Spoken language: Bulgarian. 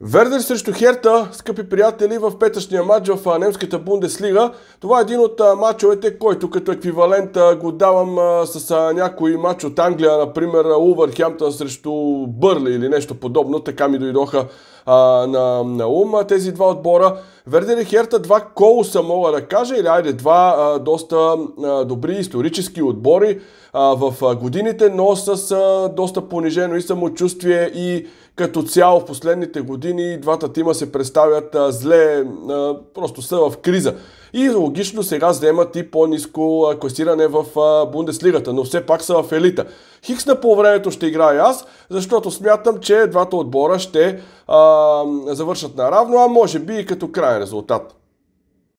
Вердер срещу Херта, скъпи приятели, в петъчния матч в немската Бундеслига. Това е един от матчовете, който като еквивалент го давам с някой матч от Англия, например Увърхемптън срещу Бърли или нещо подобно. Така ми дойдоха а, на, на ум тези два отбора. Вердер и Херта два колоса, мога да кажа, или айде два а, доста а, добри исторически отбори а, в годините, но с а, доста понижено и самочувствие и като цяло в последните години двата тима се представят а, зле, а, просто са в криза. И логично сега вземат и по-низко класиране в а, Бундеслигата, но все пак са в елита. Хикс на полувремето ще играя аз, защото смятам, че двата отбора ще а, завършат наравно, а може би и като крайен резултат.